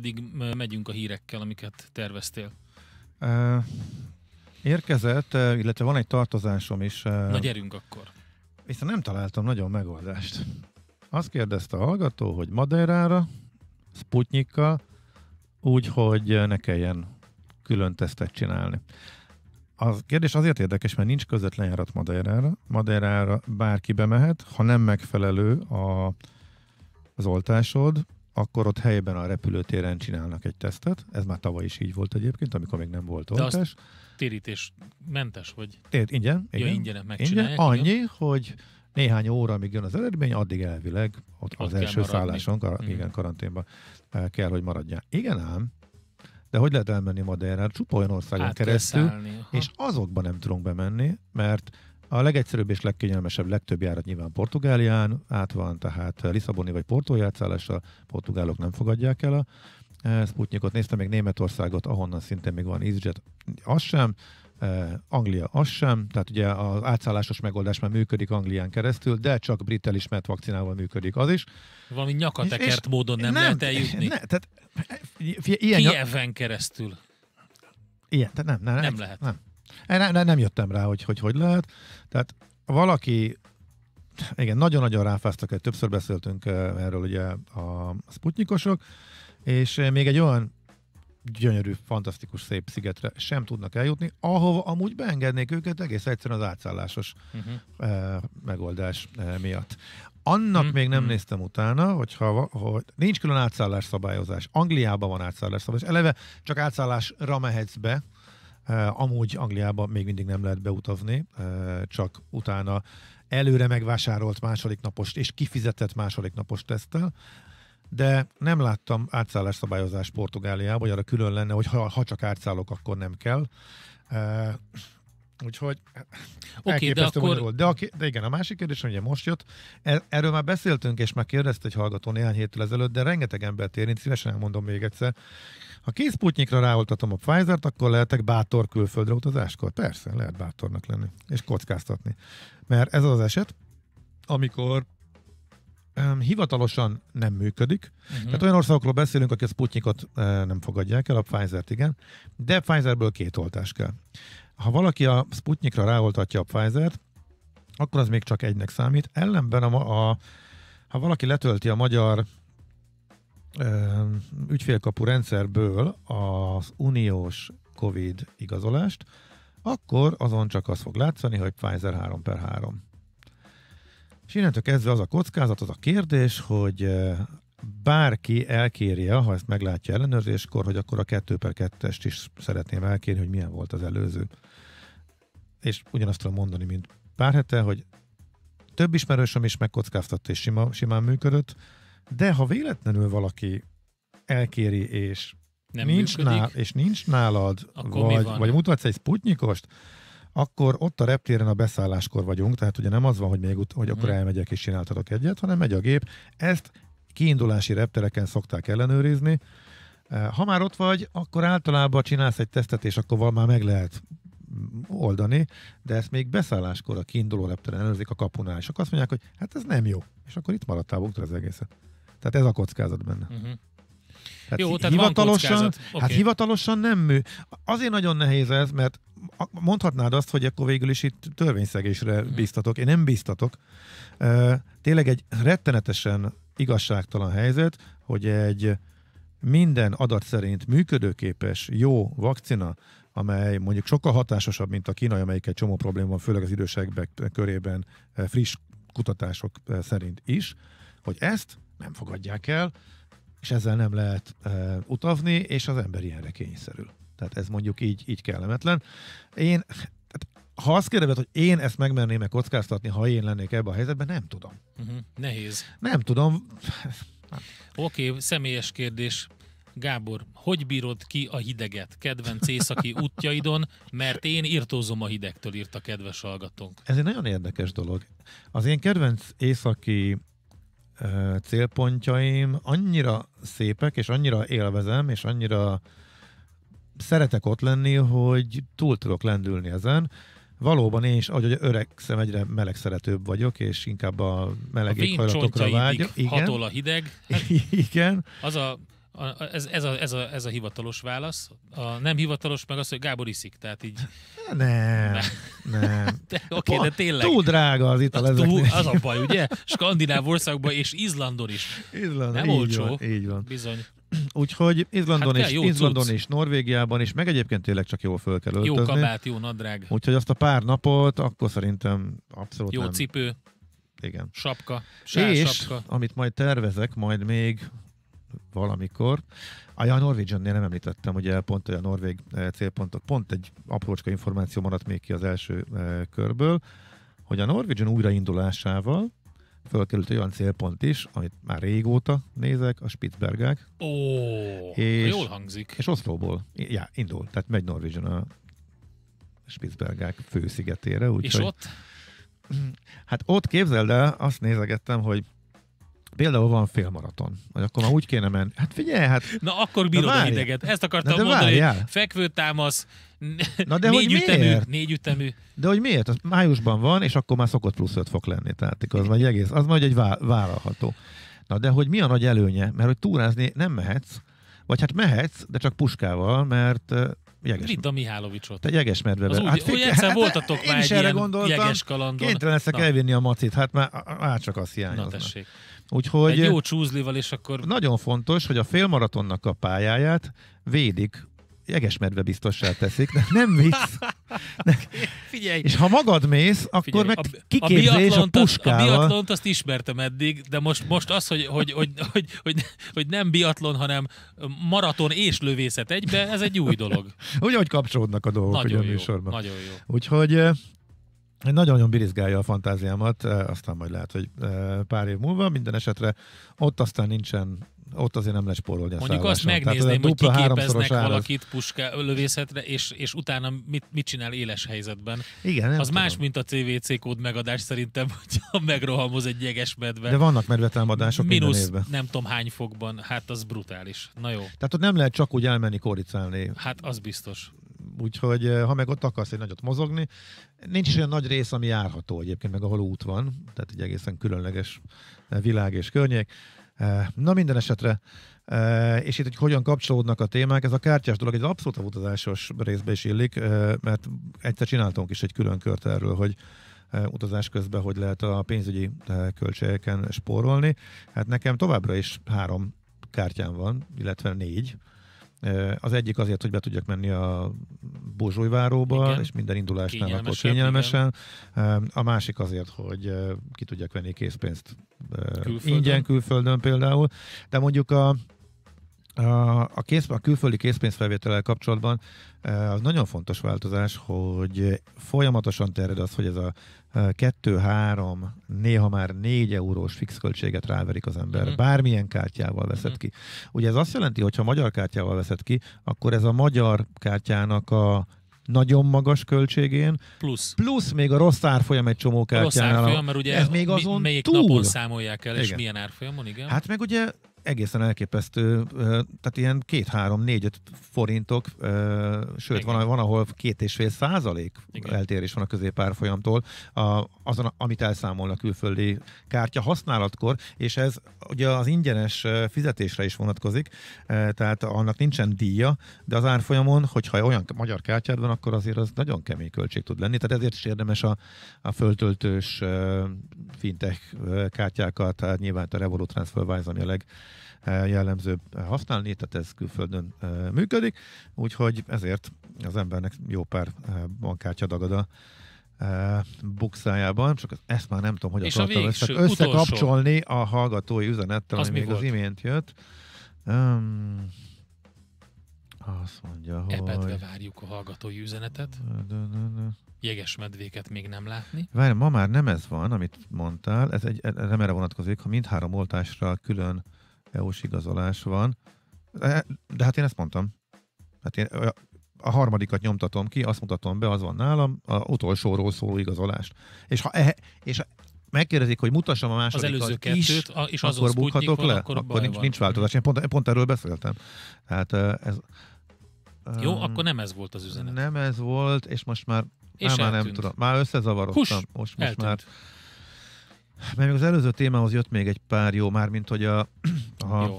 pedig megyünk a hírekkel, amiket terveztél. érkezett, illetve van egy tartozásom is. Na gyerünk akkor. Viszont nem találtam nagyon megoldást. Azt kérdezte a hallgató, hogy Madeirára, Sputnikkal, úgy, hogy ne kelljen külön tesztet csinálni. A kérdés azért érdekes, mert nincs közvetlen járat Madeirára. Madeirára bárki bemehet, ha nem megfelelő a, az oltásod, akkor ott helyben a repülőtéren csinálnak egy tesztet. Ez már tavaly is így volt egyébként, amikor még nem volt oltás. De azt térítés mentes vagy? Tér, ingyen. Ja, igen. Ingyen. Annyi, igen. hogy néhány óra, amíg jön az eredmény, addig elvileg ott, az első szálláson, kar- mm. igen, karanténban eh, kell, hogy maradjál. Igen ám, de hogy lehet elmenni Madeirára? Csupa olyan országon Át keresztül, és azokban nem tudunk bemenni, mert a legegyszerűbb és legkényelmesebb, legtöbb járat nyilván Portugálián át van, tehát Lisszaboni vagy Porto a portugálok nem fogadják el a e, Sputnikot. Néztem még Németországot, ahonnan szintén még van EasyJet, az sem. E, Anglia az sem, tehát ugye az átszállásos megoldás már működik Anglián keresztül, de csak brit elismert vakcinával működik az is. Valami nyakatekert és, módon nem, nem lehet eljutni. Ne, tehát, e, ilyen Kieven nyak... keresztül. Ilyen, tehát nem, nem, nem, nem lehet. Nem. Nem, nem jöttem rá, hogy, hogy hogy lehet. Tehát valaki igen, nagyon-nagyon ráfáztak, többször beszéltünk eh, erről ugye a sputnikosok, és eh, még egy olyan gyönyörű, fantasztikus, szép szigetre sem tudnak eljutni, ahova amúgy beengednék őket egész egyszerűen az átszállásos uh-huh. e, megoldás e, miatt. Annak uh-huh. még nem mhm. néztem utána, hogyha hogy nincs külön átszállás szabályozás. Angliában van átszállás szabályozás. Eleve csak átszállásra mehetsz be, uh Amúgy Angliába még mindig nem lehet beutazni, csak utána előre megvásárolt második napos és kifizetett második napos tesztel, de nem láttam átszállás szabályozás Portugáliában, hogy arra külön lenne, hogy ha, ha csak átszállok, akkor nem kell. Úgyhogy Oké, okay, de akkor... volt. De, aki, de igen, a másik kérdés, ugye most jött, e- erről már beszéltünk, és már kérdezte egy hallgató néhány héttel ezelőtt, de rengeteg embert érint, szívesen elmondom még egyszer. Ha készputnyikra ráoltatom a Pfizer-t, akkor lehetek bátor külföldre utazáskor? Persze, lehet bátornak lenni, és kockáztatni. Mert ez az eset, amikor hivatalosan nem működik. Uh-huh. Tehát olyan országokról beszélünk, akik a Sputnikot e, nem fogadják el, a Pfizer-t igen, de Pfizerből két oltás kell ha valaki a Sputnikra ráoltatja a Pfizer-t, akkor az még csak egynek számít. Ellenben, a, a, ha valaki letölti a magyar ö, ügyfélkapu rendszerből az uniós COVID igazolást, akkor azon csak az fog látszani, hogy Pfizer 3 per 3. És innentől kezdve az a kockázat, az a kérdés, hogy bárki elkérje, ha ezt meglátja ellenőrzéskor, hogy akkor a 2 per 2-est is szeretném elkérni, hogy milyen volt az előző és ugyanazt tudom mondani, mint pár hete, hogy több ismerősöm is megkockáztatta, és sima, simán működött, de ha véletlenül valaki elkéri, és nem nincs, működik, nál, és nincs nálad, vagy, vagy mutatsz egy sputnikost, akkor ott a reptéren a beszálláskor vagyunk, tehát ugye nem az van, hogy még ut- hogy akkor mhm. elmegyek és csináltatok egyet, hanem megy a gép. Ezt kiindulási reptereken szokták ellenőrizni. Eh, ha már ott vagy, akkor általában csinálsz egy tesztet, és akkor már meg lehet oldani, de ezt még beszálláskor a kiinduló lepteren előzik a kapunál, és akkor azt mondják, hogy hát ez nem jó. És akkor itt maradt bunkra az egészet. Tehát ez a kockázat benne. Uh-huh. Tehát jó, tehát hivatalosan, van kockázat. okay. Hát hivatalosan nem mű. Azért nagyon nehéz ez, mert mondhatnád azt, hogy akkor végül is itt törvényszegésre mhm. bíztatok. Én nem bíztatok. Tényleg egy rettenetesen igazságtalan helyzet, hogy egy minden adat szerint működőképes, jó vakcina amely mondjuk sokkal hatásosabb, mint a kínai, amelyik egy csomó probléma van, főleg az idősekbek körében eh, friss kutatások eh, szerint is, hogy ezt nem fogadják el, és ezzel nem lehet e, utazni, és az ember ilyenre kényszerül. Tehát ez mondjuk így, így kellemetlen. Én, tehát ha azt kérdezed, hogy én ezt megmerném-e kockáztatni, ha én lennék ebben a helyzetben, nem tudom. Uh-huh. Nehéz. Nem tudom. Oké, okay, személyes kérdés. Gábor, hogy bírod ki a hideget kedvenc északi útjaidon, mert én írtózom a hidegtől, írt a kedves hallgatónk. Ez egy nagyon érdekes dolog. Az én kedvenc északi célpontjaim annyira szépek, és annyira élvezem, és annyira szeretek ott lenni, hogy túl tudok lendülni ezen. Valóban én is, ahogy öregszem, egyre meleg szeretőbb vagyok, és inkább a meleg éghajlatokra vágyok. Igen. Hatol a hideg. Hát igen. Az a a, ez, ez, a, ez, a, ez a hivatalos válasz. A nem hivatalos meg az, hogy Gábor iszik, tehát így... Nem, nem. De, oké, okay, de tényleg. Túl drága az ital a, túl, az a baj, ugye? Skandináv országban és Izlandon is. Izland, nem így olcsó. Van, így van. Bizony. Úgyhogy Izlandon, hát és, jó, Izlandon és Norvégiában is, meg egyébként tényleg csak jól föl kell öltözni. Jó kabát, jó nadrág. Úgyhogy azt a pár napot, akkor szerintem abszolút Jó nem. cipő. Igen. Sapka, sár, és, sapka. amit majd tervezek, majd még valamikor. A, ja, a nem említettem, ugye pont a norvég eh, célpontok, pont egy aprócska információ maradt még ki az első eh, körből, hogy a Norwegian újraindulásával fölkerült olyan célpont is, amit már régóta nézek, a Spitzbergák. Ó, és, jól hangzik. És Oszlóból já, indul, tehát megy Norwegian a Spitzbergák főszigetére. Úgy, és hogy, ott? Hát ott képzeld el, azt nézegettem, hogy például van félmaraton, vagy akkor már úgy kéne menni. Hát figyelj, hát... Na akkor bírod a hideget. Ezt akartam de de mondani, várjál. hogy támasz, Na de négy, hogy ütemű, miért? négy ütemű. De hogy miért? Az májusban van, és akkor már szokott plusz 5 fok lenni. Tehát az vagy egész, az majd egy vá- vállalható. Na de hogy mi a nagy előnye? Mert hogy túrázni nem mehetsz, vagy hát mehetsz, de csak puskával, mert Jeges... a Mihálovicsot. Te jeges medve. Az hát, úgy egyszer hát, voltatok már egy ilyen jeges kalandon. Kénytelen leszek Na. elvinni a macit, hát már, már csak azt hiányozna. Na tessék. Úgyhogy Egy jó csúzlival, és akkor... Nagyon fontos, hogy a félmaratonnak a pályáját védik jegesmedve biztossá teszik, de nem visz. Figyelj! És ha magad mész, akkor Figyelj, meg a, kiképzés a, a puskával. A biatlont azt ismertem eddig, de most, most az, hogy, hogy, hogy, hogy, hogy, hogy nem biatlon, hanem maraton és lövészet egybe, ez egy új dolog. Úgy, hogy kapcsolódnak a dolgok nagyon ugye, a műsorban. Jó, nagyon jó. Úgyhogy nagyon-nagyon birizgálja a fantáziámat, e, aztán majd lehet, hogy e, pár év múlva, minden esetre ott aztán nincsen, ott azért nem lesz porolni a Mondjuk azt megnézném, hogy kiképeznek valakit puska lövészetre, és, és utána mit, mit csinál éles helyzetben. Igen, Az tudom. más, mint a CVC kód megadás szerintem, hogyha megrohamoz egy jeges medve. De vannak medvetámadások Minusz, minden évben. nem tudom hány fokban, hát az brutális. Na jó. Tehát ott nem lehet csak úgy elmenni koricálni. Hát az biztos úgyhogy eh, ha meg ott akarsz egy nagyot mozogni, nincs is olyan nagy rész, ami járható egyébként, meg ahol út van, tehát egy egészen különleges eh, világ és környék. Eh, na minden esetre, és itt, hogy hogyan kapcsolódnak a témák, ez a kártyás dolog egy abszolút a utazásos részbe is illik, mert egyszer csináltunk is egy külön kört erről, hogy utazás közben, hogy lehet a pénzügyi költségeken spórolni. Hát nekem továbbra is három kártyám van, illetve négy, az egyik azért, hogy be tudjak menni a Bozsolyváróba, igen. és minden indulásnál kényelmesen, akkor kényelmesen. Igen. A másik azért, hogy ki tudjak venni készpénzt külföldön. ingyen külföldön például. De mondjuk a a, kész, a külföldi készpénzfelvétellel kapcsolatban e, az nagyon fontos változás, hogy folyamatosan terjed az, hogy ez a 2-3, e, néha már 4 eurós fix költséget ráverik az ember. Mm-hmm. Bármilyen kártyával mhm. veszed mm-hmm. ki. Ugye ez azt jelenti, hogy ha magyar kártyával veszed ki, akkor ez a magyar kártyának a nagyon magas költségén. Plusz. Plusz még a rossz árfolyam egy csomó kártyánál. rossz árfolyam, mert ugye ez még azon mi, melyik túl. napon számolják el, igen. és milyen árfolyamon, igen? Hát meg ugye egészen elképesztő, tehát ilyen két, három, négy, öt forintok, sőt, van, van, ahol két és fél százalék Igen. eltérés van a középárfolyamtól, a, azon, amit elszámolnak külföldi kártya használatkor, és ez ugye az ingyenes fizetésre is vonatkozik, tehát annak nincsen díja, de az árfolyamon, hogyha olyan magyar kártyád van, akkor azért az nagyon kemény költség tud lenni, tehát ezért is érdemes a, a föltöltős fintech kártyákat, tehát nyilván a Revolut Transferwise, ami a leg Eh, jellemző eh, használni, tehát ez külföldön eh, működik, úgyhogy ezért az embernek jó pár bankkártya dagad a bukszájában, csak ezt már nem tudom, hogy És akartam végső, ezt összekapcsolni utolsó. a hallgatói üzenettel, az ami még volt? az imént jött. Um, azt mondja, hogy... Epedve várjuk a hallgatói üzenetet. Jeges medvéket még nem látni. Várj, ma már nem ez van, amit mondtál, ez egy, ez nem erre vonatkozik, ha mindhárom oltásra külön EU-s igazolás van. De, de hát én ezt mondtam. Hát én a harmadikat nyomtatom ki, azt mutatom be, az van nálam, a utolsóról szóló igazolást. És ha e, és ha megkérdezik, hogy mutassam a másodikat az előző kettőt, is, a, és akkor bukhatok van, le, akkor, akkor nincs, nincs változás. Én pont, pont erről beszéltem. Hát ez... Jó, um, akkor nem ez volt az üzenet. Nem ez volt, és most már és már, már nem tudom. Már összezavarodtam. Hus, most, most eltűnt. már mert még az előző témához jött még egy pár jó, mint hogy a, a,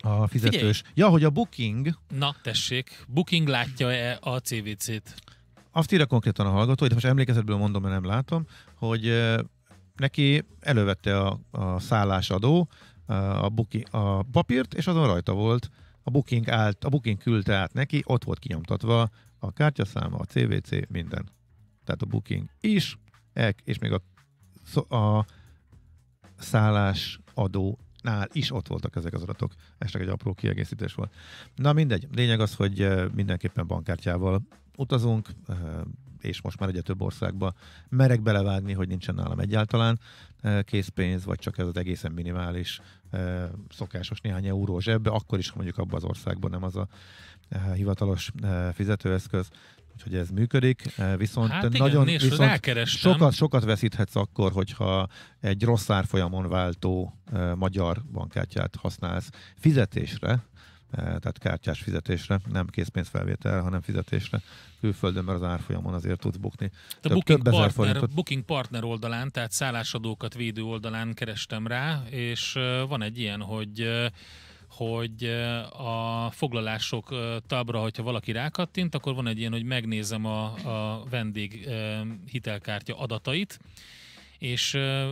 a fizetős. Figyelj. Ja, hogy a Booking... Na, tessék, Booking látja-e a CVC-t? Azt írja konkrétan a hallgató, de most emlékezetből mondom, mert nem látom, hogy neki elővette a, a szállásadó a, buki, a papírt, és azon rajta volt, a booking, állt, a booking küldte át neki, ott volt kinyomtatva a kártyaszáma, a CVC, minden. Tehát a booking is, és még a, a szállás, adó, nál is ott voltak ezek az adatok. csak egy apró kiegészítés volt. Na mindegy, lényeg az, hogy mindenképpen bankkártyával utazunk, és most már egyre több országba merek belevágni, hogy nincsen nálam egyáltalán készpénz, vagy csak ez az egészen minimális szokásos néhány euró zsebbe, akkor is, ha mondjuk abban az országban nem az a hivatalos fizetőeszköz hogy ez működik, eh, viszont hát igen, nagyon nézd, viszont sokat, sokat veszíthetsz akkor, hogyha egy rossz árfolyamon váltó eh, magyar bankkártyát használsz fizetésre, eh, tehát kártyás fizetésre, nem készpénzfelvételre, hanem fizetésre külföldön, mert az árfolyamon azért tudsz bukni. A több, booking, partner, booking partner oldalán, tehát szállásadókat védő oldalán kerestem rá, és van egy ilyen, hogy hogy eh, a foglalások eh, tabra, hogyha valaki rákattint, akkor van egy ilyen, hogy megnézem a, a vendég eh, hitelkártya adatait, és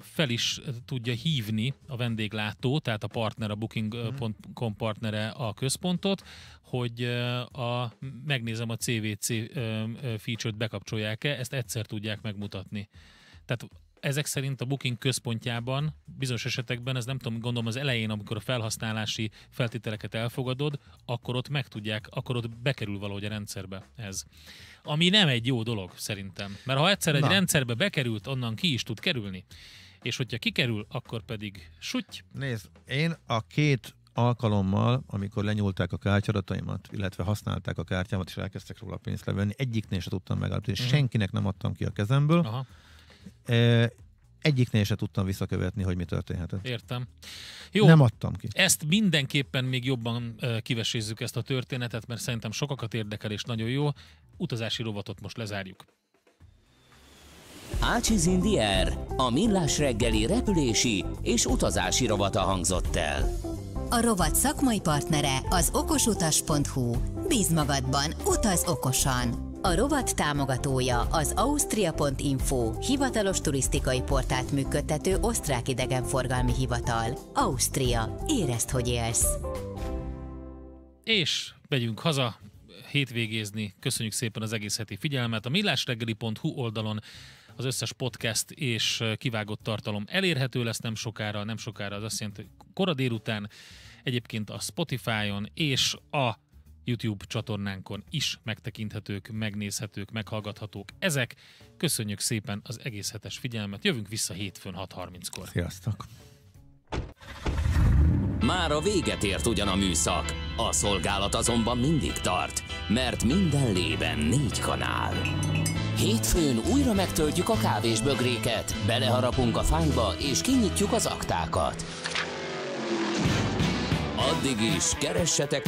fel is tudja hívni a vendéglátó, tehát a partner, a booking.com partnere a központot, hogy a, megnézem a CVC feature-t bekapcsolják-e, ezt egyszer tudják megmutatni. Tehát ezek szerint a booking központjában bizonyos esetekben, ez nem tudom, gondolom az elején, amikor a felhasználási feltételeket elfogadod, akkor ott megtudják, akkor ott bekerül valahogy a rendszerbe ez. Ami nem egy jó dolog szerintem, mert ha egyszer egy Na. rendszerbe bekerült, onnan ki is tud kerülni. És hogyha kikerül, akkor pedig sutty. Nézd, én a két alkalommal, amikor lenyúlták a kártyadataimat, illetve használták a kártyámat, és elkezdtek róla pénzt levenni, egyiknél sem tudtam megállapítani, és mhm. uh-huh. senkinek nem adtam ki a kezemből. Aha Egyiknél se tudtam visszakövetni, hogy mi történhetett. Értem. Jó. Nem adtam ki. Ezt mindenképpen még jobban kivesézzük ezt a történetet, mert szerintem sokakat érdekel és nagyon jó. Utazási rovatot most lezárjuk. Ácsiz Indier, a millás reggeli repülési és utazási rovata hangzott el. A rovat szakmai partnere az okosutas.hu. Bíz magadban, utaz okosan! A rovat támogatója az Austria.info hivatalos turisztikai portált működtető osztrák idegenforgalmi hivatal. Ausztria. Érezd, hogy élsz! És megyünk haza hétvégézni. Köszönjük szépen az egész heti figyelmet. A millásreggeli.hu oldalon az összes podcast és kivágott tartalom elérhető lesz nem sokára, nem sokára az azt jelenti, hogy kora délután, egyébként a Spotify-on és a YouTube csatornánkon is megtekinthetők, megnézhetők, meghallgathatók ezek. Köszönjük szépen az egész hetes figyelmet, jövünk vissza hétfőn 6.30-kor. Sziasztok! Már a véget ért ugyan a műszak, a szolgálat azonban mindig tart, mert minden lében négy kanál. Hétfőn újra megtöltjük a kávés bögréket, beleharapunk a fányba és kinyitjuk az aktákat. Addig is keressetek